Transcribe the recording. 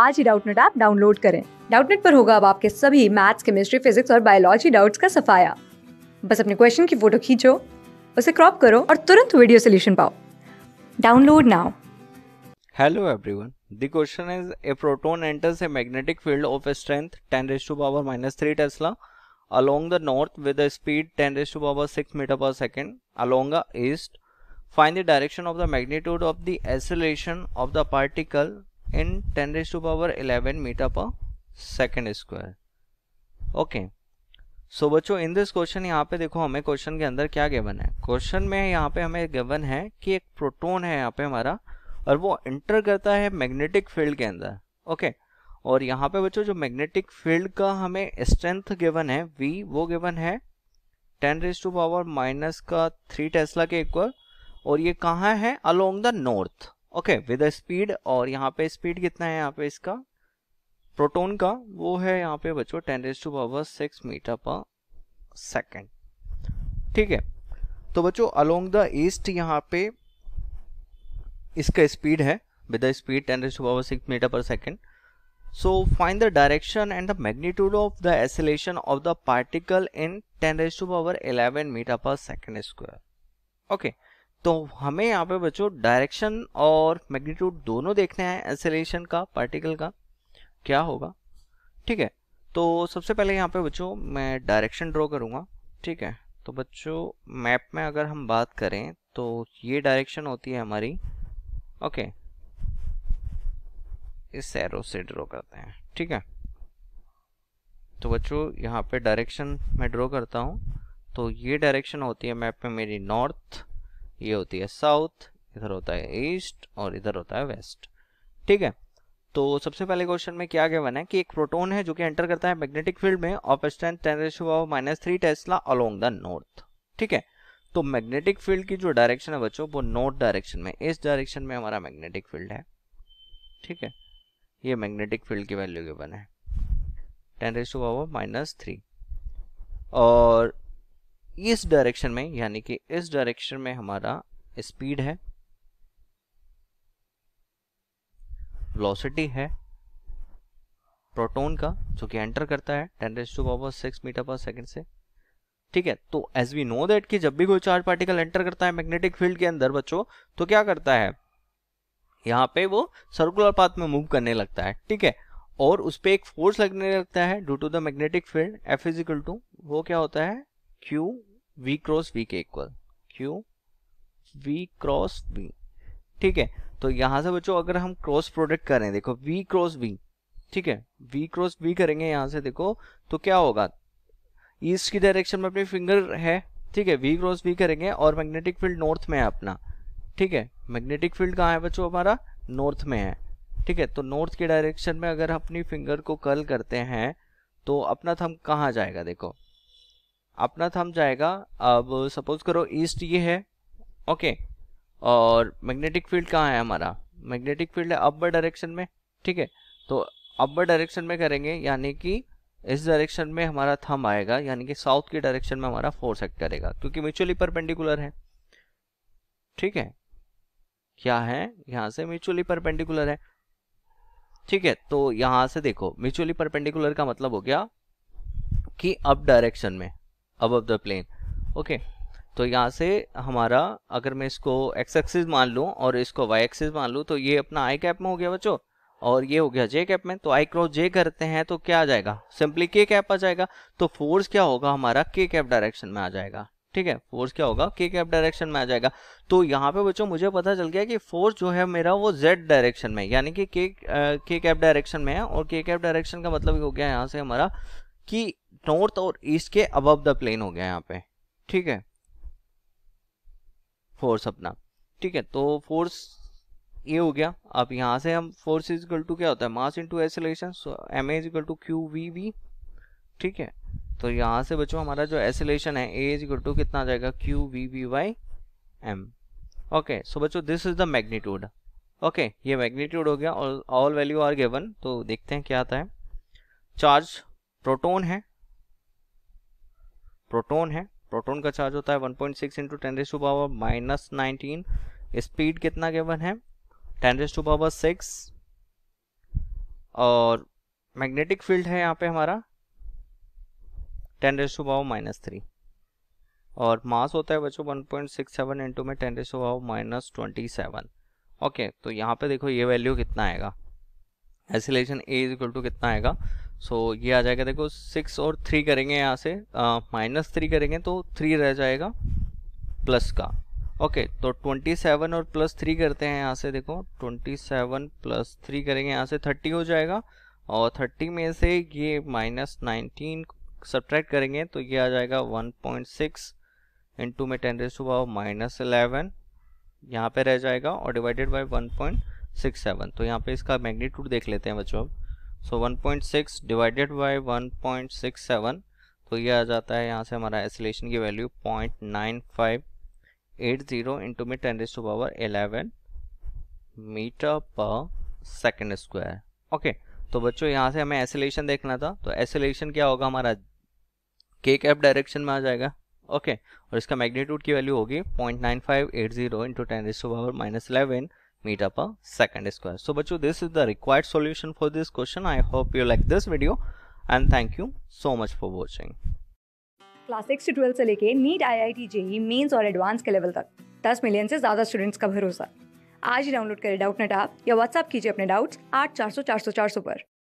आज ही Doubtnut app download करें डाउटनेट पर होगा अब आपके सभी मैथ्स केमिस्ट्री फिजिक्स और बायोलॉजी डाउट्स का सफाया बस अपने क्वेश्चन की फोटो खींचो उसे क्रॉप करो और तुरंत वीडियो सोल्यूशन पाओ download now hello everyone The question is a proton enters a magnetic field of strength 10 raised to power minus 3 Tesla along the north with a speed 10 raised to power 6 meter per second along the east. Find the direction of the magnitude of the acceleration of the particle in 10 raise to power 11 metre per second square okay so बच्चों in this question यहाँ पे देखो हमें question के अंदर क्या given है question में यहाँ पे हमें गिवन है कि एक प्रोटोन है यहाँ पे हमारा और वो एंटर करता है मैग्नेटिक फील्ड के अंदर ओके okay. और यहाँ पे बच्चों जो मैग्नेटिक फील्ड का हमें स्ट्रेंथ गिवन है वी वो गिवन है ten raise to power minus का थ्री टेस्ला के इक्वल और ये कहाँ है along the north okay with speed और यहाँ पे स्पीड कितना है यहाँ पे इसका प्रोटोन का वो है यहाँ पे बच्चों ten raise to power six metre per second ठीक है तो बच्चों अलोंग द ईस्ट यहाँ पे इसका स्पीड है with the speed ten raise to power six metre per second so find the direction and the magnitude of the acceleration of the particle in ten 10 to power eleven metre per second square okay Okay. तो हमें यहाँ पे बच्चों direction और magnitude दोनों देखने हैं acceleration का पार्टिकल का क्या होगा ठीक है तो सबसे पहले यहाँ पे बच्चों मैं डायरेक्शन ड्रॉ करूँगा ठीक है तो बच्चों मैप में अगर हम बात करें तो ये डायरेक्शन होती है हमारी ओके इस एरो से ड्रॉ करते हैं ठीक है तो बच्चों यहाँ पे डायरेक्शन मैं ड्रॉ करता हूँ तो ये डायरेक्शन होती है मैप में मेरी नॉर्थ ये होती है साउथ इधर होता है ईस्ट और इधर होता है वेस्ट ठीक है तो सबसे पहले क्वेश्चन में क्या गया है कि एक प्रोटोन है जो कि एंटर करता है मैग्नेटिक फील्ड में of strength ten minus three tesla along the north ठीक है तो मैग्नेटिक फील्ड की जो डायरेक्शन है बच्चों वो नॉर्थ डायरेक्शन में इस डायरेक्शन में हमारा मैग्नेटिक फील्ड है ठीक है ये मैग्नेटिक फील्ड की वैल्यू गिवन है टेन रेशियो माइनस थ्री और इस डायरेक्शन में यानी कि इस डायरेक्शन में हमारा स्पीड है वेलोसिटी है प्रोटॉन का जो कि एंटर करता है ten raise to power six metre per second से ठीक है तो एज वी नो दैट कि जब भी कोई चार्ज पार्टिकल एंटर करता है मैग्नेटिक फील्ड के अंदर बच्चों तो क्या करता है यहाँ पे वो सर्कुलर पाथ में मूव करने लगता है ठीक है और उस पर एक फोर्स लगने लगता है due to the magnetic field F equal to वो क्या होता है क्यू वी क्रॉस वी के equal q v cross v ठीक है तो यहां से बच्चों अगर हम क्रॉस प्रोडक्ट करें देखो वी क्रॉस v ठीक है वी क्रॉस v करेंगे यहां से देखो तो क्या होगा ईस्ट की डायरेक्शन में अपनी फिंगर है ठीक है वी क्रॉस v करेंगे और मैग्नेटिक फील्ड नॉर्थ में है अपना ठीक है मैग्नेटिक फील्ड कहाँ है बच्चों हमारा नॉर्थ में है ठीक है तो नॉर्थ के डायरेक्शन में अगर अपनी फिंगर को कर्ल करते हैं तो अपना थम कहाँ जाएगा देखो अपना थम जाएगा अब सपोज करो ईस्ट ये है ओके और मैग्नेटिक फील्ड कहाँ है हमारा मैग्नेटिक फील्ड है अपर डायरेक्शन में ठीक है तो अपर डायरेक्शन में करेंगे यानी कि इस डायरेक्शन में हमारा थम आएगा यानी कि साउथ के डायरेक्शन में हमारा फोर्स एक्ट करेगा क्योंकि म्यूचुअली परपेंडिकुलर है ठीक है क्या है यहाँ से म्यूचुअली परपेंडिकुलर है ठीक है तो यहाँ से देखो म्यूचुअली परपेंडिकुलर का मतलब हो गया कि अप डायरेक्शन में अबव द प्लेन ओके तो यहाँ से हमारा अगर मैं इसको एक्स एक्सिस मान लूँ और इसको वाई एक्सिस मान लूँ तो ये अपना आई कैप में हो गया बच्चों और ये हो गया जे कैप में तो आई क्रॉस जे करते हैं तो क्या आ जाएगा सिंपली के कैप आ जाएगा तो फोर्स क्या होगा हमारा के कैप डायरेक्शन में आ जाएगा ठीक है फोर्स क्या होगा के कैप डायरेक्शन में आ जाएगा तो यहाँ पे बच्चों मुझे पता चल गया कि फोर्स जो है मेरा वो जेड डायरेक्शन में यानी कि के के कैप डायरेक्शन में है और के कैप डायरेक्शन का मतलब हो गया यहाँ से हमारा कि नॉर्थ और ईस्ट के अबव द प्लेन हो गया यहाँ पे ठीक है फोर्स अपना ठीक है तो फोर्स ये हो गया अब यहाँ से हम फोर्स इज इक्वल टू क्या होता है mass into acceleration so m is equal to q v v ठीक है तो यहाँ से बच्चों हमारा जो एसेलेशन है ए इज इक्वल टू कितना आ जाएगा q v v y m okay so बच्चों this is the magnitude okay ये मैग्नीट्यूड हो गया और ऑल वैल्यू आर गिवन तो देखते हैं क्या आता है चार्ज प्रोटोन है प्रोटोन है प्रोटोन का चार्ज होता है 1.6 point six into ten raise to power minus nineteen speed कितना गेवन है ten raise to power six और मैग्नेटिक फील्ड है यहाँ पे हमारा ten raise to power minus three और मास होता है बच्चों 1.67 पॉइंट सिक्स सेवन इंटू में ten raise to power minus twenty seven okay तो यहाँ पे देखो ये वैल्यू कितना आएगा acceleration a is equal to कितना आएगा सो so, ये आ जाएगा देखो सिक्स और थ्री करेंगे यहाँ से माइनस थ्री करेंगे तो थ्री रह जाएगा प्लस का ओके okay, तो ट्वेंटी सेवन और प्लस थ्री करते हैं यहाँ से देखो ट्वेंटी सेवन प्लस थ्री करेंगे यहाँ से थर्टी हो जाएगा और थर्टी में से ये माइनस नाइनटीन सब्ट्रैक्ट करेंगे तो ये आ जाएगा वन पॉइंट सिक्स इंटू में ten raise to power minus eleven यहाँ पे रह जाएगा और divided by one point six seven तो यहाँ पे इसका मैग्नीट्यूड देख लेते हैं बच्चों अब सो so, 1.6 डिवाइडेड बाय 1.67 तो ये आ जाता है यहाँ से हमारा एसोलेशन की value point nine five eight zero into में ten to power eleven metre per second square okay तो बच्चों यहाँ से हमें एसोलेशन देखना था तो एसोलेशन क्या होगा हमारा के कैप डायरेक्शन में आ जाएगा ओके okay, और इसका मैग्नीट्यूड की वैल्यू होगी point nine five eight zero into ten to power minus eleven meter per second square. So, bacho, this is the required solution for this question. I hope you like this video and thank you so much for watching. Class six से twelfth से लेके NEET I I T JEE mains और advance के level तक 10 million से ज़्यादा students का भरोसा आज ही डाउनलोड करें डाउट नेट आप या व्हाट्सअप कीजिए अपने डाउट्स आठ चार सौ चार सौ चार सौ पर